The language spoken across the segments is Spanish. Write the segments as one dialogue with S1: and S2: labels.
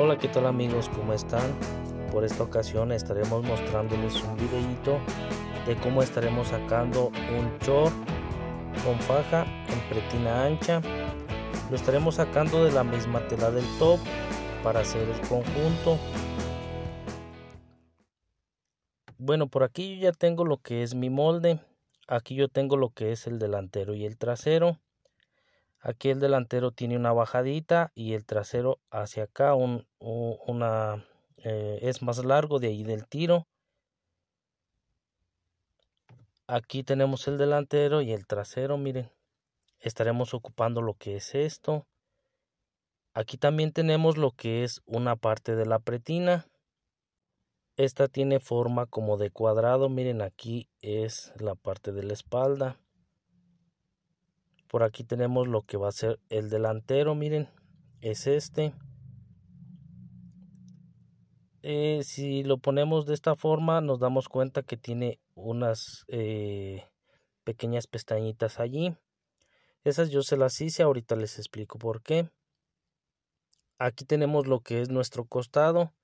S1: Hola, ¿qué tal amigos? ¿Cómo están? Por esta ocasión estaremos mostrándoles un videito de cómo estaremos sacando un short con faja en pretina ancha. Lo estaremos sacando de la misma tela del top para hacer el conjunto. Bueno, por aquí yo ya tengo lo que es mi molde. Aquí yo tengo lo que es el delantero y el trasero. Aquí el delantero tiene una bajadita y el trasero hacia acá una, eh, es más largo de ahí del tiro. Aquí tenemos el delantero y el trasero, miren. Estaremos ocupando lo que es esto. Aquí también tenemos lo que es una parte de la pretina. Esta tiene forma como de cuadrado, miren aquí es la parte de la espalda por aquí tenemos lo que va a ser el delantero miren es este eh, si lo ponemos de esta forma nos damos cuenta que tiene unas eh, pequeñas pestañitas allí esas yo se las hice ahorita les explico por qué aquí tenemos lo que es nuestro costado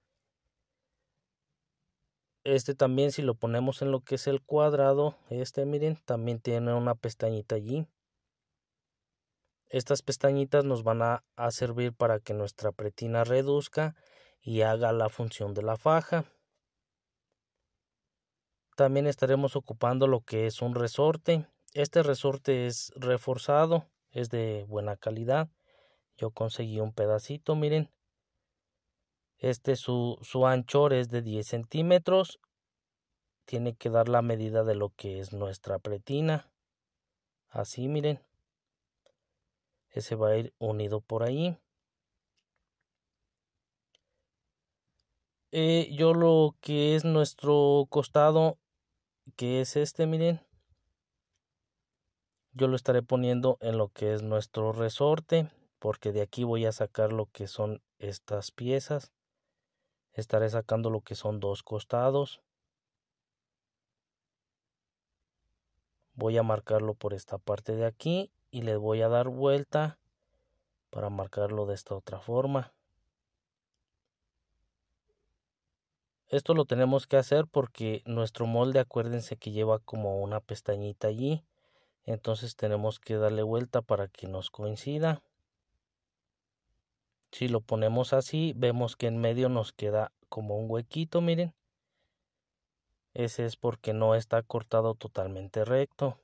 S1: este también si lo ponemos en lo que es el cuadrado este miren también tiene una pestañita allí estas pestañitas nos van a, servir para que nuestra pretina reduzca y haga la función de la faja. También estaremos ocupando lo que es un resorte. Este resorte es reforzado, es de buena calidad. Yo conseguí un pedacito, miren. Este su, su anchor es de 10 centímetros. Tiene que dar la medida de lo que es nuestra pretina. Así, miren ese va a ir unido por ahí eh, yo lo que es nuestro costado que es este miren yo lo estaré poniendo en lo que es nuestro resorte porque de aquí voy a sacar lo que son estas piezas estaré sacando lo que son dos costados voy a marcarlo por esta parte de aquí y le voy a dar vuelta para marcarlo de esta otra forma. Esto lo tenemos que hacer porque nuestro molde acuérdense que lleva como una pestañita allí. Entonces tenemos que darle vuelta para que nos coincida. Si lo ponemos así vemos que en medio nos queda como un huequito miren. Ese es porque no está cortado totalmente recto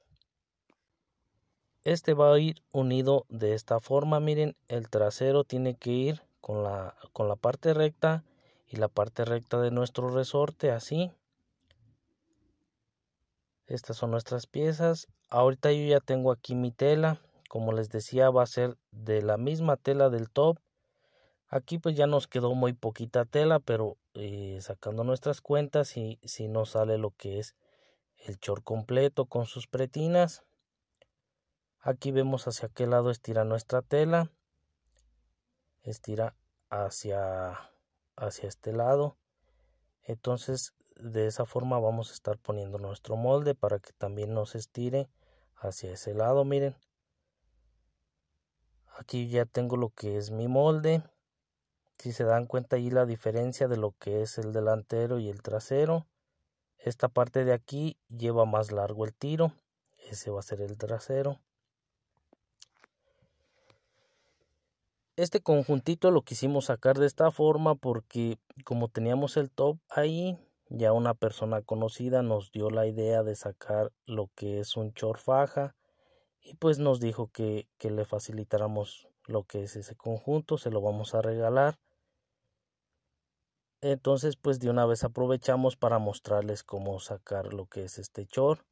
S1: este va a ir unido de esta forma miren el trasero tiene que ir con la, parte recta y la parte recta de nuestro resorte así estas son nuestras piezas ahorita yo ya tengo aquí mi tela como les decía va a ser de la misma tela del top aquí pues ya nos quedó muy poquita tela pero eh, sacando nuestras cuentas si, si nos sale lo que es el short completo con sus pretinas aquí vemos hacia qué lado estira nuestra tela estira hacia hacia este lado entonces de esa forma vamos a estar poniendo nuestro molde para que también nos estire hacia ese lado miren aquí ya tengo lo que es mi molde si se dan cuenta ahí la diferencia de lo que es el delantero y el trasero esta parte de aquí lleva más largo el tiro ese va a ser el trasero este conjuntito lo quisimos sacar de esta forma porque como teníamos el top ahí, ya una persona conocida nos dio la idea de sacar lo que es un short faja y pues nos dijo que, le facilitáramos lo que es ese conjunto, se lo vamos a regalar. Entonces pues de una vez aprovechamos para mostrarles cómo sacar lo que es este short.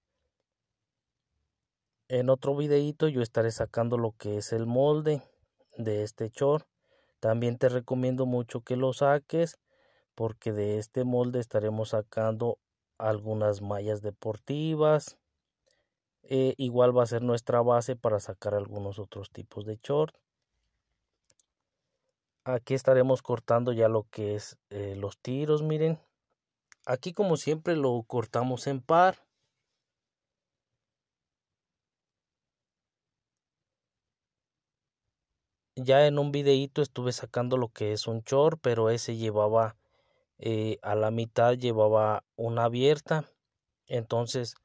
S1: En otro videito yo estaré sacando lo que es el molde de este short. También te recomiendo mucho que lo saques porque de este molde estaremos sacando algunas mallas deportivas. Eh, igual va a ser nuestra base para sacar algunos otros tipos de short. Aquí estaremos cortando ya lo que es eh, los tiros, miren. Aquí como siempre lo cortamos en par Ya en un videíto estuve sacando lo que es un chor, pero ese llevaba eh, a la mitad llevaba una abierta. Entonces,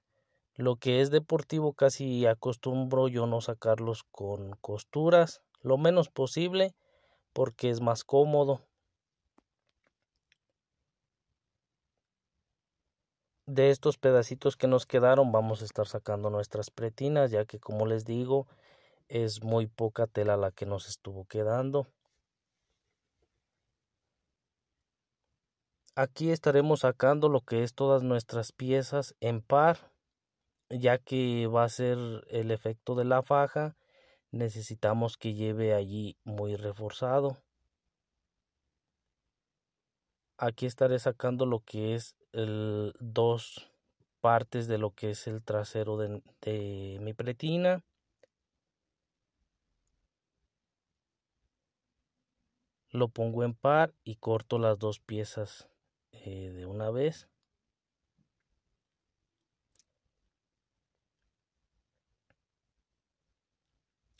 S1: lo que es deportivo casi acostumbro yo no sacarlos con costuras, lo menos posible, porque es más cómodo. De estos pedacitos que nos quedaron vamos a estar sacando nuestras pretinas, ya que como les digo, es muy poca tela la que nos estuvo quedando. Aquí estaremos sacando lo que es todas nuestras piezas en par, ya que va a ser el efecto de la faja, necesitamos que lleve allí muy reforzado. Aquí estaré sacando lo que es el dos partes de lo que es el trasero de, de mi pretina lo pongo en par y corto las dos piezas eh, de una vez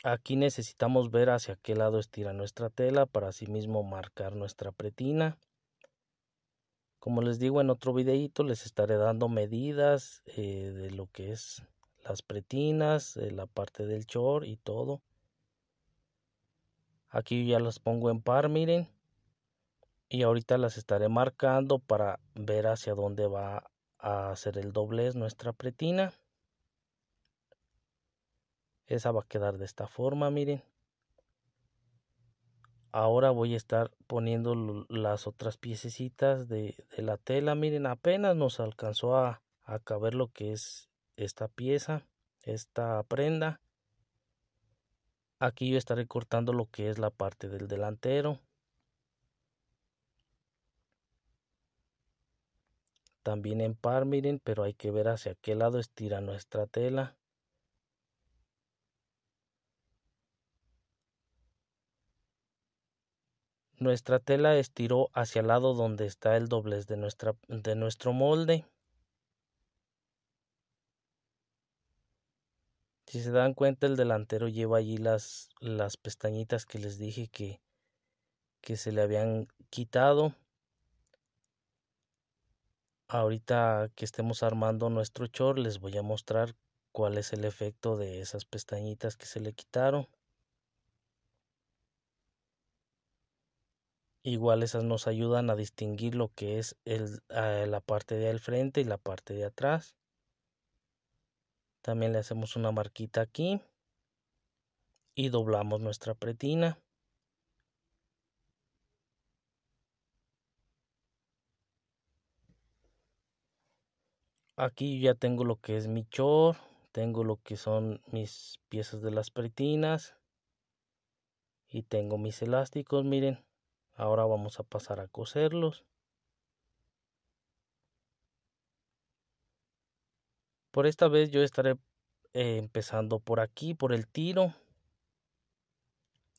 S1: aquí necesitamos ver hacia qué lado estira nuestra tela para asimismo marcar nuestra pretina como les digo en otro videito les estaré dando medidas eh, de lo que es las pretinas, eh, la parte del chor y todo Aquí ya las pongo en par, miren. Y ahorita las estaré marcando para ver hacia dónde va a hacer el doblez nuestra pretina. Esa va a quedar de esta forma, miren. Ahora voy a estar poniendo las otras piececitas de, de la tela. Miren, apenas nos alcanzó a, a caber lo que es esta pieza, esta prenda aquí yo estaré cortando lo que es la parte del delantero también en par miren pero hay que ver hacia qué lado estira nuestra tela nuestra tela estiró hacia el lado donde está el doblez de, nuestra, de nuestro molde Si se dan cuenta, el delantero lleva allí las, las pestañitas que les dije que, que se le habían quitado. Ahorita que estemos armando nuestro short, les voy a mostrar cuál es el efecto de esas pestañitas que se le quitaron. Igual esas nos ayudan a distinguir lo que es eh, la parte de al frente y la parte de atrás. También le hacemos una marquita aquí. Y doblamos nuestra pretina. Aquí ya tengo lo que es mi chor. Tengo lo que son mis piezas de las pretinas. Y tengo mis elásticos, miren. Ahora vamos a pasar a coserlos. Por esta vez yo estaré eh, empezando por aquí, por el tiro.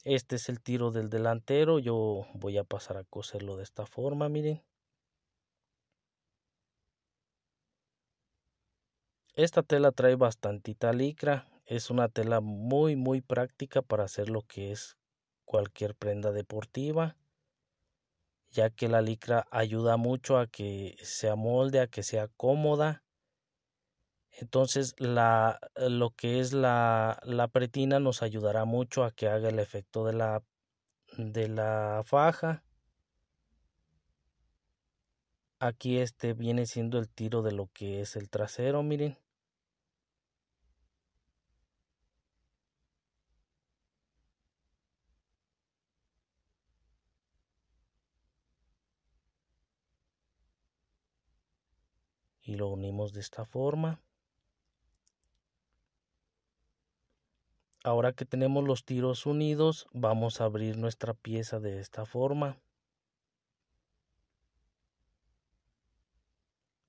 S1: Este es el tiro del delantero. Yo voy a pasar a coserlo de esta forma, miren. Esta tela trae bastantita licra. Es una tela muy, muy práctica para hacer lo que es cualquier prenda deportiva. Ya que la licra ayuda mucho a que se amolde, a que sea cómoda entonces, eh, lo que es la, pretina nos ayudará mucho a que haga el efecto de la, de la faja. Aquí este viene siendo el tiro de lo que es el trasero, miren. y lo unimos de esta forma ahora que tenemos los tiros unidos vamos a abrir nuestra pieza de esta forma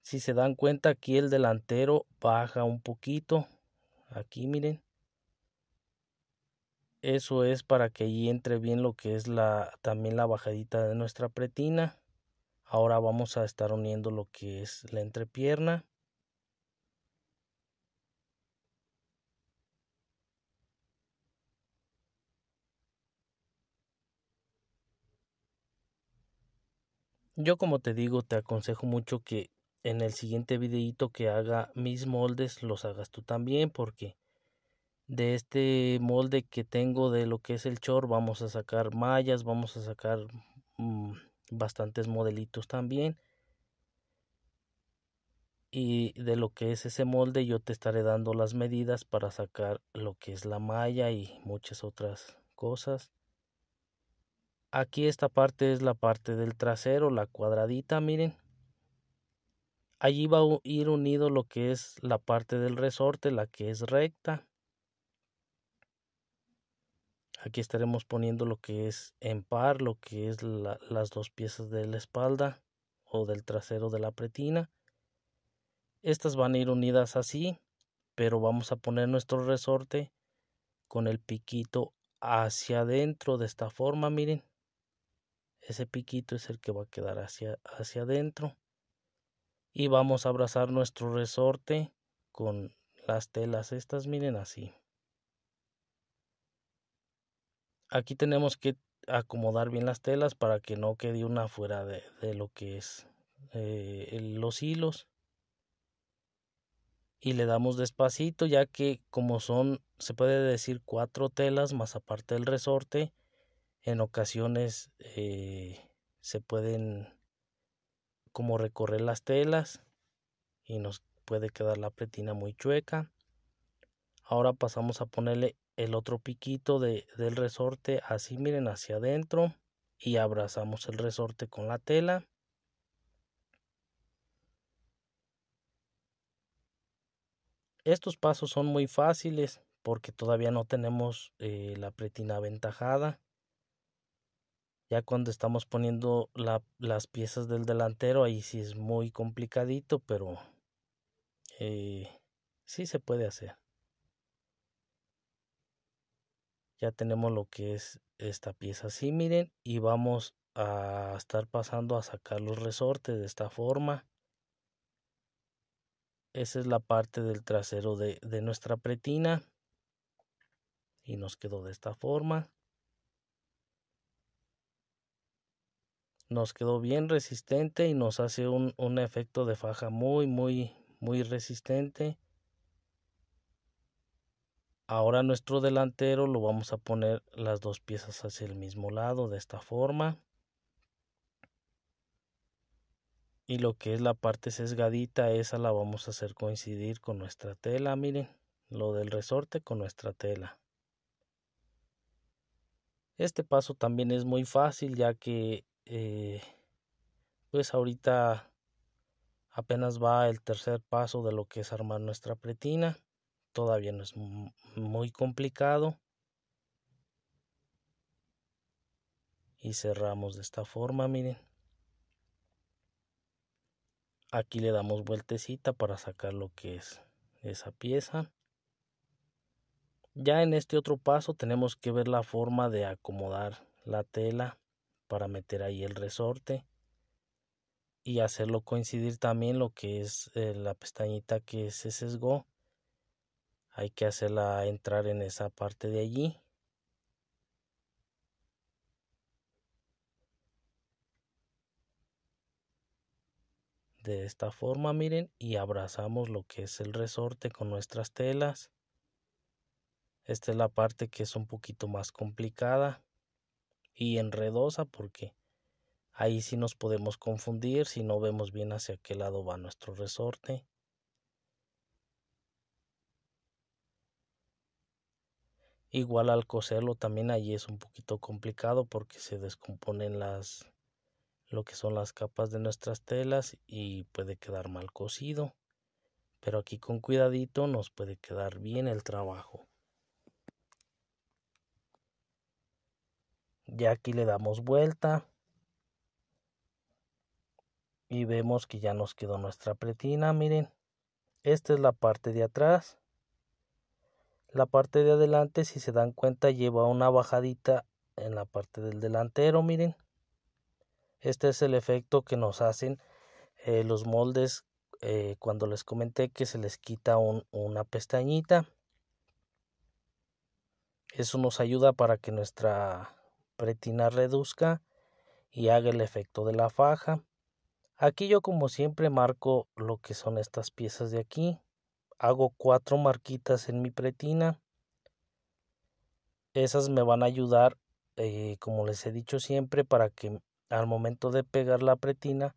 S1: si se dan cuenta aquí el delantero baja un poquito aquí miren eso es para que ahí entre bien lo que es también la bajadita de nuestra pretina ahora vamos a estar uniendo lo que es la entrepierna Yo como te digo, te aconsejo mucho que en el siguiente videito que haga mis moldes los hagas tú también porque de este molde que tengo de lo que es el chor vamos a sacar mallas, vamos a sacar mm, bastantes modelitos también. Y de lo que es ese molde yo te estaré dando las medidas para sacar lo que es la malla y muchas otras cosas aquí esta parte es la parte del trasero, la cuadradita, miren. Allí va a ir unido lo que es la parte del resorte, la que es recta. Aquí estaremos poniendo lo que es en par, lo que es las dos piezas de la espalda o del trasero de la pretina. Estas van a ir unidas así, pero vamos a poner nuestro resorte con el piquito hacia adentro de esta forma, miren ese piquito es el que va a quedar hacia, hacia adentro. Y vamos a abrazar nuestro resorte con las telas estas, miren así. Aquí tenemos que acomodar bien las telas para que no quede una fuera de, lo que es eh, los hilos y le damos despacito ya que como son se puede decir cuatro telas más aparte del resorte en ocasiones eh, se pueden como recorrer las telas y nos puede quedar la pretina muy chueca. Ahora pasamos a ponerle el otro piquito del resorte así miren hacia adentro y abrazamos el resorte con la tela. Estos pasos son muy fáciles porque todavía no tenemos eh, la pretina aventajada cuando estamos poniendo las piezas del delantero, ahí sí es muy complicadito, pero eh, sí se puede hacer. Ya tenemos lo que es esta pieza así, miren, y vamos a estar pasando a sacar los resortes de esta forma. Esa es la parte del trasero de nuestra pretina. Y nos quedó de esta forma. nos quedó bien resistente y nos hace un, un efecto de faja muy, muy, muy resistente. Ahora nuestro delantero lo vamos a poner las dos piezas hacia el mismo lado de esta forma. Y lo que es la parte sesgadita, esa la vamos a hacer coincidir con nuestra tela. Miren, lo del resorte con nuestra tela. Este paso también es muy fácil ya que eh, pues ahorita apenas va el tercer paso de lo que es armar nuestra pretina. Todavía no es muy complicado. Y cerramos de esta forma, miren. Aquí le damos vueltecita para sacar lo que es esa pieza. Ya en este otro paso tenemos que ver la forma de acomodar la tela para meter ahí el resorte y hacerlo coincidir también lo que es eh, la pestañita que se sesgó hay que hacerla entrar en esa parte de allí de esta forma miren y abrazamos lo que es el resorte con nuestras telas esta es la parte que es un poquito más complicada y enredosa porque ahí sí nos podemos confundir si no vemos bien hacia qué lado va nuestro resorte. Igual al coserlo también allí es un poquito complicado porque se descomponen las lo que son las capas de nuestras telas y puede quedar mal cosido. Pero aquí con cuidadito nos puede quedar bien el trabajo. ya aquí le damos vuelta y vemos que ya nos quedó nuestra pretina miren esta es la parte de atrás la parte de adelante si se dan cuenta lleva una bajadita en la parte del delantero miren este es el efecto que nos hacen eh, los moldes eh, cuando les comenté que se les quita una pestañita eso nos ayuda para que nuestra pretina reduzca y haga el efecto de la faja. Aquí yo como siempre marco lo que son estas piezas de aquí. Hago cuatro marquitas en mi pretina. Esas me van a ayudar, eh, como les he dicho siempre, para que al momento de pegar la pretina,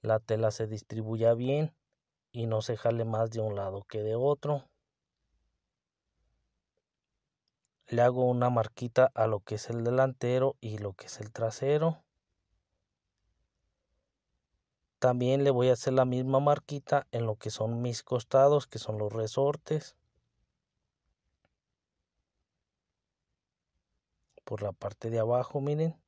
S1: la tela se distribuya bien y no se jale más de un lado que de otro. le hago una marquita a lo que es el delantero y lo que es el trasero también le voy a hacer la misma marquita en lo que son mis costados que son los resortes por la parte de abajo miren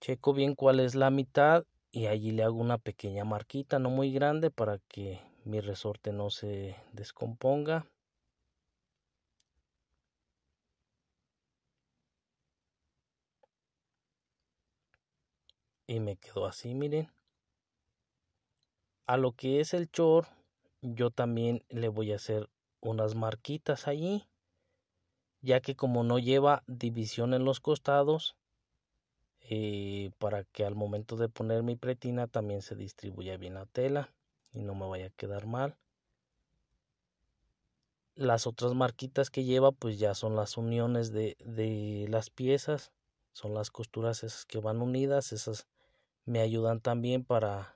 S1: checo bien cuál es la mitad y allí le hago una pequeña marquita no muy grande para que mi resorte no se descomponga y me quedó así, miren. A lo que es el chor yo también le voy a hacer unas marquitas allí, ya que como no lleva división en los costados, eh, para que al momento de poner mi pretina también se distribuya bien la tela y no me vaya a quedar mal. Las otras marquitas que lleva pues ya son las uniones de, de las piezas son las costuras esas que van unidas, esas me ayudan también para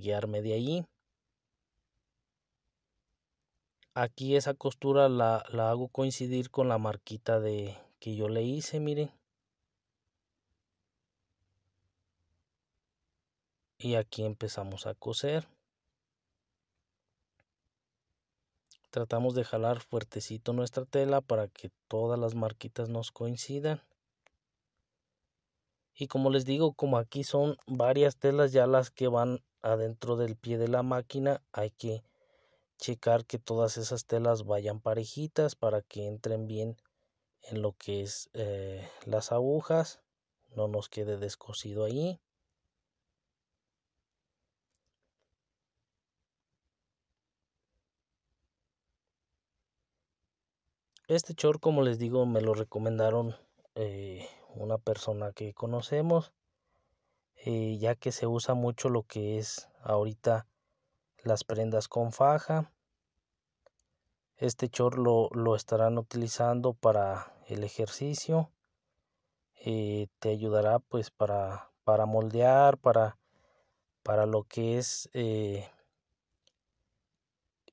S1: guiarme de allí. Aquí esa costura la, hago coincidir con la marquita de que yo le hice, miren. Y aquí empezamos a coser. Tratamos de jalar fuertecito nuestra tela para que todas las marquitas nos coincidan y como les digo como aquí son varias telas ya las que van adentro del pie de la máquina hay que checar que todas esas telas vayan parejitas para que entren bien en lo que es eh, las agujas no nos quede descosido ahí este short como les digo me lo recomendaron eh, una persona que conocemos, eh, ya que se usa mucho lo que es ahorita las prendas con faja. Este short lo, estarán utilizando para el ejercicio. Eh, te ayudará pues para, para moldear, para, para lo que es eh,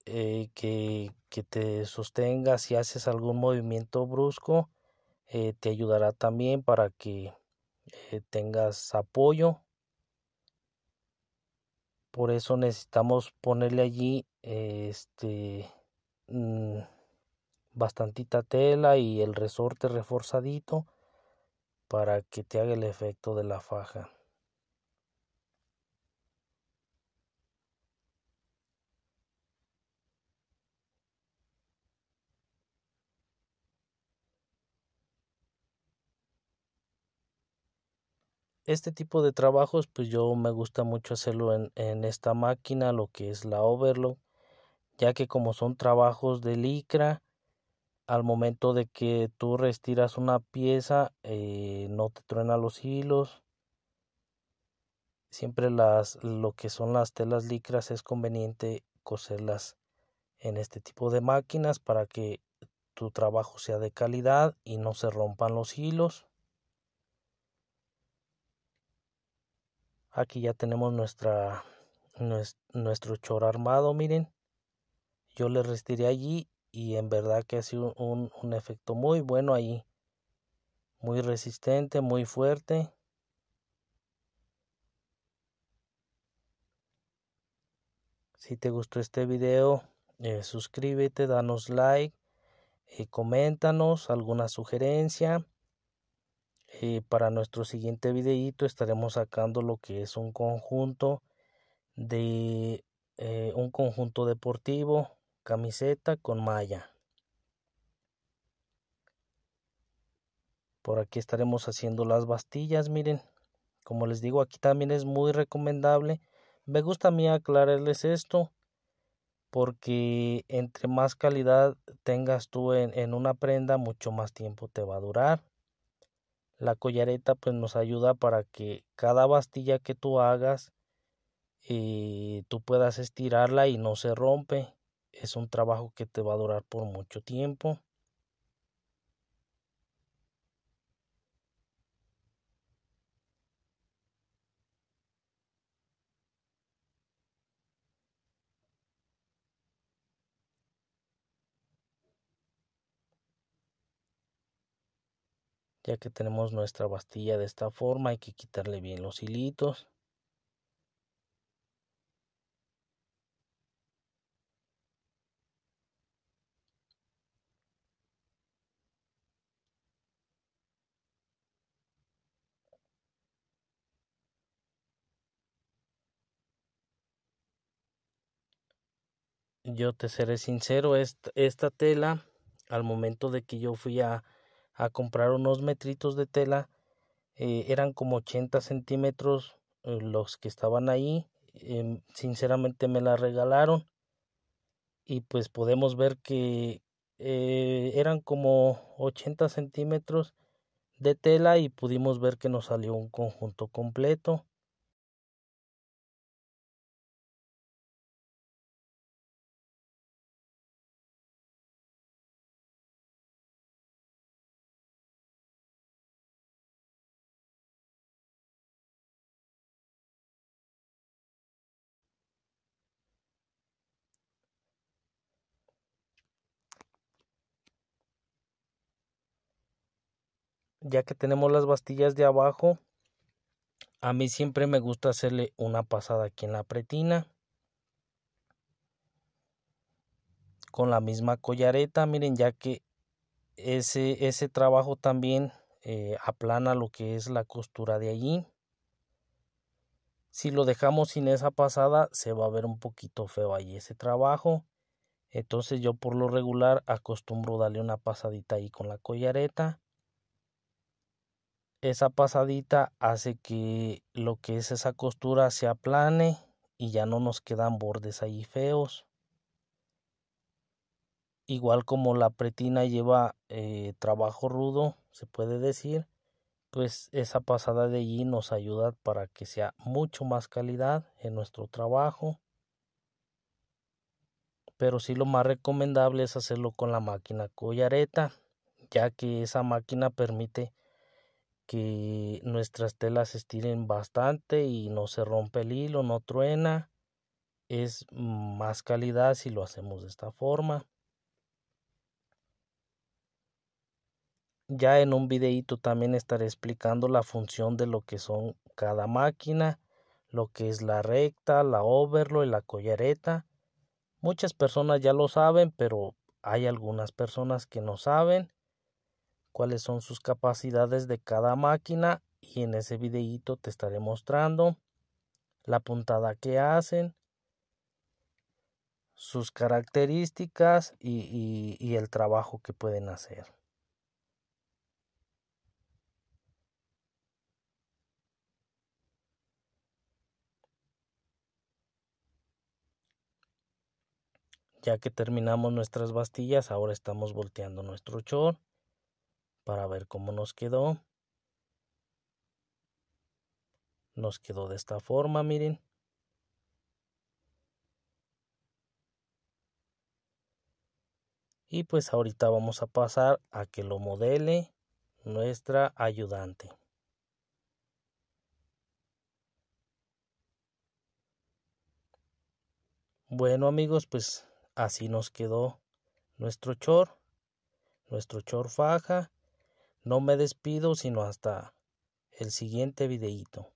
S1: que, que, te sostenga si haces algún movimiento brusco eh, te ayudará también para que eh, tengas apoyo. Por eso necesitamos ponerle allí eh, este mm, bastantita tela y el resorte reforzadito para que te haga el efecto de la faja. este tipo de trabajos, pues yo me gusta mucho hacerlo en, esta máquina, lo que es la Overlock, ya que como son trabajos de licra, al momento de que tú retiras una pieza, eh, no te truena los hilos. Siempre las, lo que son las telas licras es conveniente coserlas en este tipo de máquinas para que tu trabajo sea de calidad y no se rompan los hilos. Aquí ya tenemos nuestra, nuestro, chor armado, miren. Yo le restiré allí y en verdad que ha sido un, efecto muy bueno ahí, Muy resistente, muy fuerte. Si te gustó este video, eh, suscríbete, danos like, eh, coméntanos alguna sugerencia eh, para nuestro siguiente videito estaremos sacando lo que es un conjunto de eh, un conjunto deportivo camiseta con malla por aquí estaremos haciendo las bastillas miren como les digo aquí también es muy recomendable me gusta a mí aclararles esto porque entre más calidad tengas tú en una prenda mucho más tiempo te va a durar la collareta pues nos ayuda para que cada bastilla que tú hagas eh, tú puedas estirarla y no se rompe. Es un trabajo que te va a durar por mucho tiempo. que tenemos nuestra bastilla de esta forma hay que quitarle bien los hilitos yo te seré sincero, esta, tela, al momento de que yo fui a, a comprar unos metritos de tela. Eh, eran como 80 centímetros eh, los que estaban ahí. Em, sinceramente me la regalaron. Y pues podemos ver que eh, eran como 80 centímetros de tela y pudimos ver que nos salió un conjunto completo. ya que tenemos las bastillas de abajo, a mí siempre me gusta hacerle una pasada aquí en la pretina. Con la misma collareta, miren, ya que ese, ese trabajo también eh, aplana lo que es la costura de allí. Si lo dejamos sin esa pasada, se va a ver un poquito feo ahí ese trabajo. Entonces yo por lo regular acostumbro darle una pasadita ahí con la collareta esa pasadita hace que lo que es esa costura se aplane y ya no nos quedan bordes ahí feos igual como la pretina lleva eh, trabajo rudo se puede decir pues esa pasada de allí nos ayuda para que sea mucho más calidad en nuestro trabajo pero sí lo más recomendable es hacerlo con la máquina collareta ya que esa máquina permite que nuestras telas estiren bastante y no se rompe el hilo, no truena. Es más calidad si lo hacemos de esta forma. Ya en un videito también estaré explicando la función de lo que son cada máquina, lo que es la recta, la overlo y la collareta. Muchas personas ya lo saben, pero hay algunas personas que no saben cuáles son sus capacidades de cada máquina y en ese videito te estaré mostrando la puntada que hacen, sus características y, el trabajo que pueden hacer. ya que terminamos nuestras bastillas, ahora estamos volteando nuestro chor para ver cómo nos quedó. Nos quedó de esta forma, miren. Y pues ahorita vamos a pasar a que lo modele nuestra ayudante. Bueno amigos, pues así nos quedó nuestro chor, nuestro chor faja no me despido sino hasta el siguiente videíto.